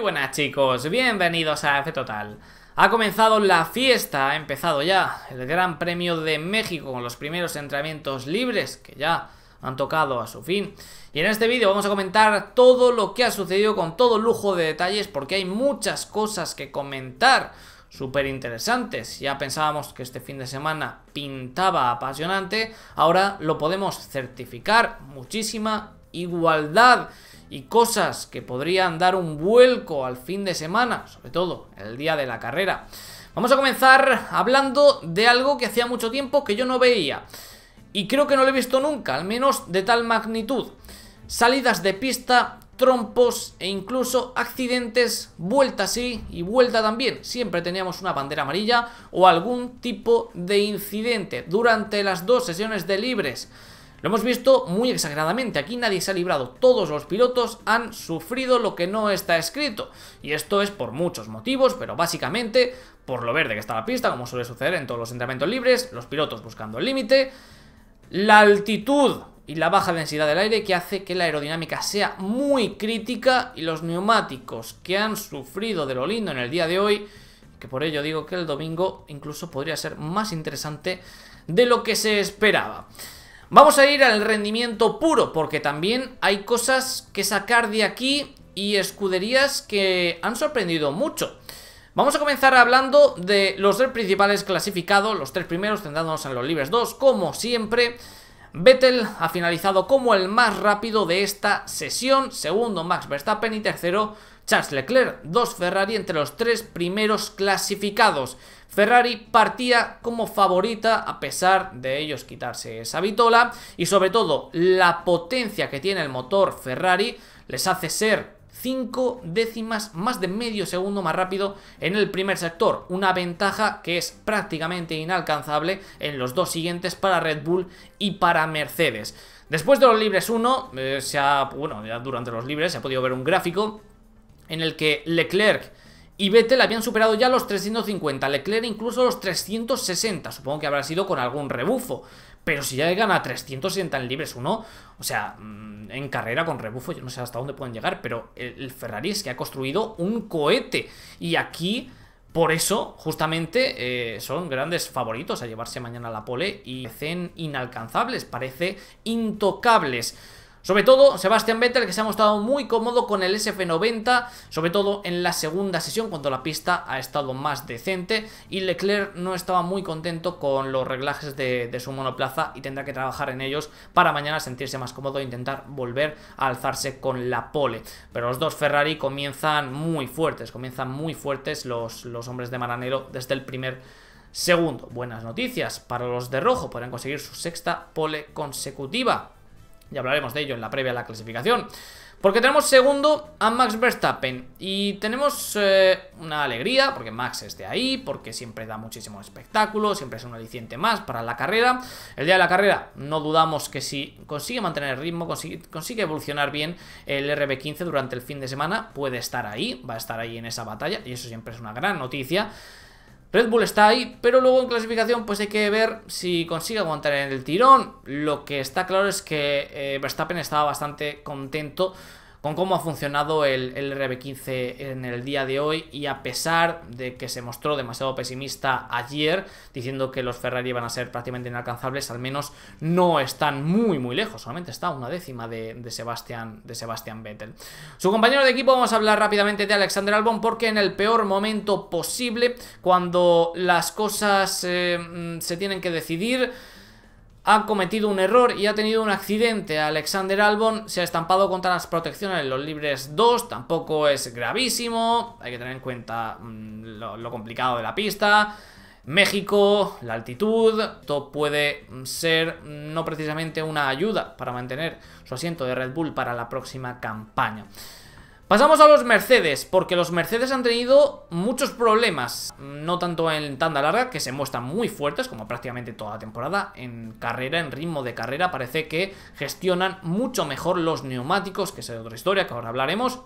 buenas chicos, bienvenidos a F Total. Ha comenzado la fiesta, ha empezado ya el Gran Premio de México con los primeros entrenamientos libres que ya han tocado a su fin. Y en este vídeo vamos a comentar todo lo que ha sucedido con todo lujo de detalles porque hay muchas cosas que comentar súper interesantes. Ya pensábamos que este fin de semana pintaba apasionante, ahora lo podemos certificar. Muchísima igualdad y cosas que podrían dar un vuelco al fin de semana, sobre todo el día de la carrera. Vamos a comenzar hablando de algo que hacía mucho tiempo que yo no veía y creo que no lo he visto nunca, al menos de tal magnitud. Salidas de pista, trompos e incluso accidentes, vuelta sí y vuelta también. Siempre teníamos una bandera amarilla o algún tipo de incidente durante las dos sesiones de libres. Lo hemos visto muy exageradamente, aquí nadie se ha librado, todos los pilotos han sufrido lo que no está escrito. Y esto es por muchos motivos, pero básicamente por lo verde que está la pista, como suele suceder en todos los entrenamientos libres, los pilotos buscando el límite, la altitud y la baja densidad del aire que hace que la aerodinámica sea muy crítica y los neumáticos que han sufrido de lo lindo en el día de hoy, que por ello digo que el domingo incluso podría ser más interesante de lo que se esperaba. Vamos a ir al rendimiento puro, porque también hay cosas que sacar de aquí y escuderías que han sorprendido mucho. Vamos a comenzar hablando de los tres principales clasificados, los tres primeros, centrándonos en los libres 2, como siempre. Vettel ha finalizado como el más rápido de esta sesión, segundo Max Verstappen y tercero Charles Leclerc, dos Ferrari entre los tres primeros clasificados. Ferrari partía como favorita a pesar de ellos quitarse esa vitola y sobre todo la potencia que tiene el motor Ferrari les hace ser 5 décimas, más de medio segundo más rápido en el primer sector. Una ventaja que es prácticamente inalcanzable en los dos siguientes para Red Bull y para Mercedes. Después de los libres 1, eh, bueno, durante los libres se ha podido ver un gráfico en el que Leclerc y Vettel habían superado ya los 350, Leclerc incluso los 360, supongo que habrá sido con algún rebufo. Pero si ya llegan a 360 en libres no, o sea, mm, en carrera con rebufo, yo no sé hasta dónde pueden llegar, pero el Ferrari es que ha construido un cohete. Y aquí, por eso, justamente, eh, son grandes favoritos a llevarse mañana a la pole y parecen inalcanzables, parece intocables. Sobre todo Sebastian Vettel que se ha mostrado muy cómodo con el SF90, sobre todo en la segunda sesión cuando la pista ha estado más decente y Leclerc no estaba muy contento con los reglajes de, su monoplaza y tendrá que trabajar en ellos para mañana sentirse más cómodo e intentar volver a alzarse con la pole. Pero los dos Ferrari comienzan muy fuertes, comienzan muy fuertes los, los hombres de Maranero desde el primer segundo. Buenas noticias para los de rojo, podrán conseguir su sexta pole consecutiva. Ya hablaremos de ello en la previa a la clasificación. Porque tenemos segundo a Max Verstappen y tenemos eh, una alegría porque Max esté ahí, porque siempre da muchísimo espectáculo, siempre es un aliciente más para la carrera. El día de la carrera no dudamos que si consigue mantener el ritmo, consigue evolucionar bien el RB15 durante el fin de semana, puede estar ahí, va a estar ahí en esa batalla y eso siempre es una gran noticia. Red Bull está ahí, pero luego en clasificación pues hay que ver si consigue aguantar en el tirón. Lo que está claro es que eh, Verstappen estaba bastante contento con cómo ha funcionado el, el RB15 en el día de hoy y a pesar de que se mostró demasiado pesimista ayer diciendo que los Ferrari iban a ser prácticamente inalcanzables, al menos no están muy muy lejos, solamente está una décima de, de Sebastián de Vettel. Su compañero de equipo vamos a hablar rápidamente de Alexander Albon porque en el peor momento posible, cuando las cosas eh, mm, se tienen que decidir, ha cometido un error y ha tenido un accidente. Alexander Albon se ha estampado contra las protecciones en los libres 2, tampoco es gravísimo, hay que tener en cuenta mm, lo, lo, complicado de la pista. México, la altitud, todo puede mm, ser mm, no precisamente una ayuda para mantener su asiento de Red Bull para la próxima campaña. Pasamos a los Mercedes, porque los Mercedes han tenido muchos problemas, no tanto en tanda larga, que se muestran muy fuertes, como prácticamente toda la temporada, en carrera, en ritmo de carrera, parece que gestionan mucho mejor los neumáticos, que es otra historia, que ahora hablaremos,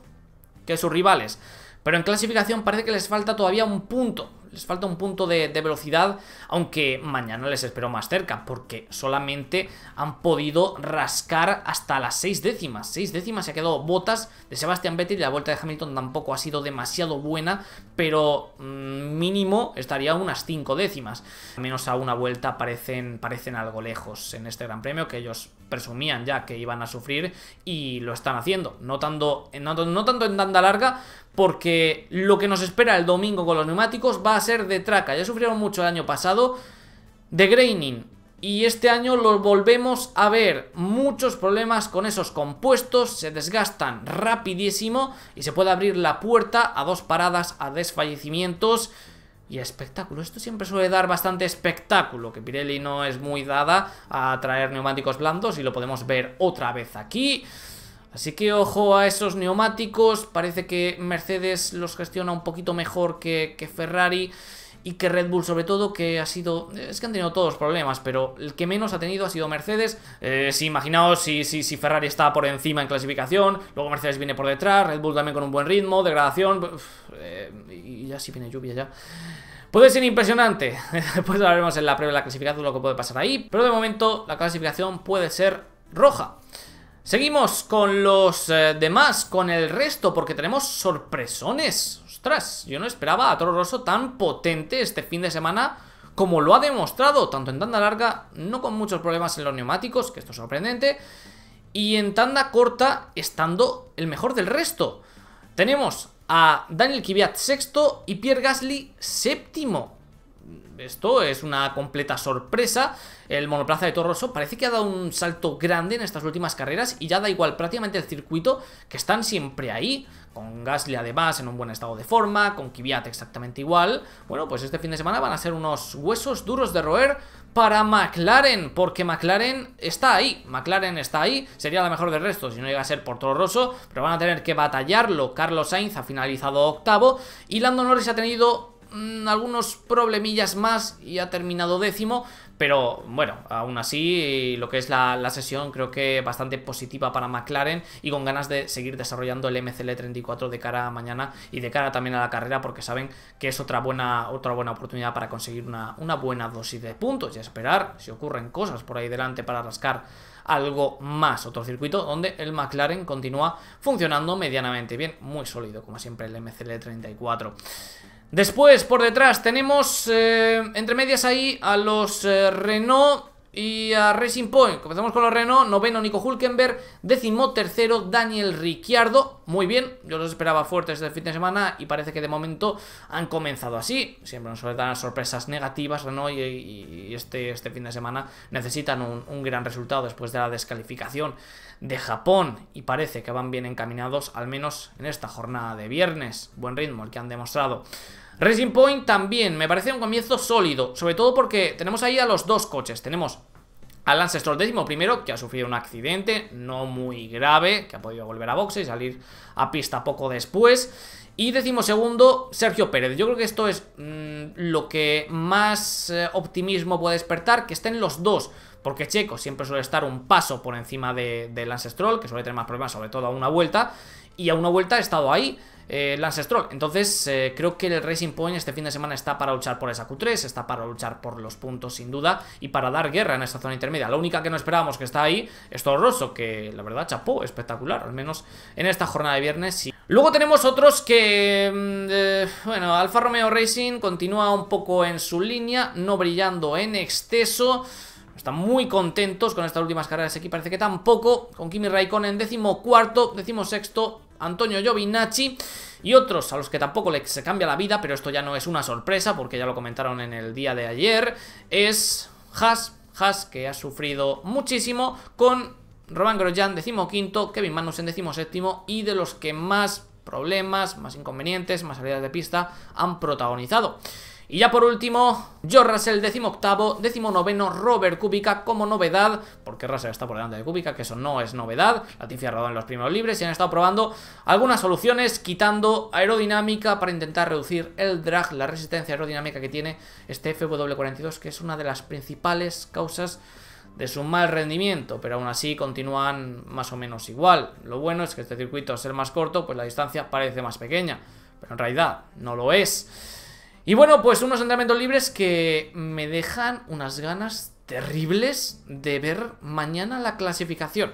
que sus rivales. Pero en clasificación parece que les falta todavía un punto, les falta un punto de, velocidad, aunque mañana les espero más cerca, porque solamente han podido rascar hasta las seis décimas. Seis décimas se ha quedado botas de Sebastián Vettel y la vuelta de Hamilton tampoco ha sido demasiado buena, pero mm, mínimo estaría unas cinco décimas. Menos a una vuelta parecen, parecen algo lejos en este Gran Premio que ellos presumían ya que iban a sufrir y lo están haciendo. No tanto, no tanto en tanda larga, porque lo que nos espera el domingo con los neumáticos va a ser de traca. Ya sufrieron mucho el año pasado de graining y este año lo volvemos a ver. Muchos problemas con esos compuestos, se desgastan rapidísimo y se puede abrir la puerta a dos paradas, a desfallecimientos y a espectáculo. Esto siempre suele dar bastante espectáculo, que Pirelli no es muy dada a traer neumáticos blandos y lo podemos ver otra vez aquí. Así que ojo a esos neumáticos, parece que Mercedes los gestiona un poquito mejor que, Ferrari y que Red Bull sobre todo, que ha sido... Eh, es que han tenido todos problemas, pero el que menos ha tenido ha sido Mercedes. Eh, si imaginaos si, si, si, Ferrari está por encima en clasificación, luego Mercedes viene por detrás, Red Bull también con un buen ritmo, degradación... Eh, y ya si viene lluvia ya... Puede ser impresionante, después hablaremos en la previa de la clasificación lo que puede pasar ahí, pero de momento la clasificación puede ser roja. Seguimos con los eh, demás, con el resto, porque tenemos sorpresones. Ostras, yo no esperaba a Toro Rosso tan potente este fin de semana como lo ha demostrado, tanto en tanda larga, no con muchos problemas en los neumáticos, que esto es sorprendente, y en tanda corta estando el mejor del resto. Tenemos a Daniel Kvyat sexto y Pierre Gasly séptimo esto es una completa sorpresa. El monoplaza de Toro Rosso parece que ha dado un salto grande en estas últimas carreras y ya da igual prácticamente el circuito que están siempre ahí. Con Gasly además en un buen estado de forma, con Kvyat exactamente igual. Bueno, pues este fin de semana van a ser unos huesos duros de roer para McLaren, porque McLaren está ahí, McLaren está ahí, sería la mejor del resto si no llega a ser por Toro Rosso, pero van a tener que batallarlo. Carlos Sainz ha finalizado octavo y Lando Norris ha tenido Mm, algunos problemillas más y ha terminado décimo, pero bueno, aún así lo que es la, sesión creo que bastante positiva para McLaren y con ganas de seguir desarrollando el MCL34 de cara a mañana y de cara también a la carrera porque saben que es otra buena, otra buena oportunidad para conseguir una, una buena dosis de puntos y esperar si ocurren cosas por ahí delante para rascar algo más. Otro circuito donde el McLaren continúa funcionando medianamente bien, muy sólido como siempre el MCL34. Después, por detrás, tenemos eh, entre medias ahí a los eh, Renault y a Racing Point. Comenzamos con los Renault, noveno Nico Hulkenberg, décimo tercero Daniel Ricciardo. Muy bien, yo los esperaba fuertes este fin de semana y parece que de momento han comenzado así. Siempre nos suelen dar sorpresas negativas Renault y, este, este fin de semana necesitan un gran resultado después de la descalificación de Japón y parece que van bien encaminados, al menos en esta jornada de viernes. Buen ritmo el que han demostrado. Racing Point también, me parece un comienzo sólido, sobre todo porque tenemos ahí a los dos coches, tenemos al Stroll décimo primero, que ha sufrido un accidente no muy grave, que ha podido volver a boxe y salir a pista poco después. Y décimo segundo, Sergio Pérez. Yo creo que esto es mm, lo que más eh, optimismo puede despertar, que estén los dos. Porque Checo siempre suele estar un paso por encima de, del Stroll que suele tener más problemas, sobre todo a una vuelta y a una vuelta ha estado ahí eh, Lance Stroll. Entonces, eh, creo que el Racing Point este fin de semana está para luchar por esa Q3, está para luchar por los puntos sin duda y para dar guerra en esta zona intermedia. La única que no esperábamos que está ahí es Toro Rosso, que la verdad chapó, espectacular, al menos en esta jornada de viernes. Luego tenemos otros que, mm, eh, bueno, Alfa Romeo Racing continúa un poco en su línea, no brillando en exceso están muy contentos con estas últimas carreras aquí, parece que tampoco, con Kimi Raikkonen décimo cuarto, décimo sexto, Antonio Giovinacci y otros a los que tampoco les cambia la vida, pero esto ya no es una sorpresa porque ya lo comentaron en el día de ayer, es Haas, Haas que ha sufrido muchísimo con Roman Grosjean quinto, Kevin Magnussen séptimo y de los que más problemas, más inconvenientes, más salidas de pista han protagonizado. Y ya por último, George Russell, décimo noveno, Robert Kubica como novedad, porque Russell está por delante de Kubica, que eso no es novedad. la ha rodado en los primeros libres y han estado probando algunas soluciones, quitando aerodinámica para intentar reducir el drag, la resistencia aerodinámica que tiene este FW42, que es una de las principales causas de su mal rendimiento, pero aún así continúan más o menos igual. Lo bueno es que este circuito, al ser más corto, pues la distancia parece más pequeña, pero en realidad no lo es. Y bueno, pues unos entrenamientos libres que me dejan unas ganas terribles de ver mañana la clasificación.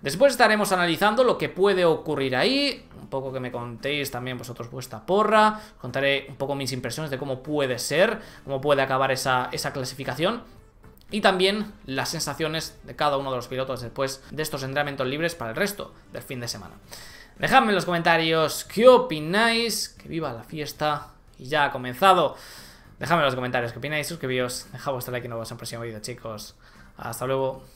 Después estaremos analizando lo que puede ocurrir ahí, un poco que me contéis también vosotros vuestra porra, contaré un poco mis impresiones de cómo puede ser, cómo puede acabar esa, clasificación. Y también las sensaciones de cada uno de los pilotos después de estos entrenamientos libres para el resto del fin de semana. Dejadme en los comentarios qué opináis, que viva la fiesta y ya ha comenzado. Dejadme en los comentarios qué opináis, suscribíos, dejad vuestro like y nos vemos en el próximo vídeo, chicos. Hasta luego.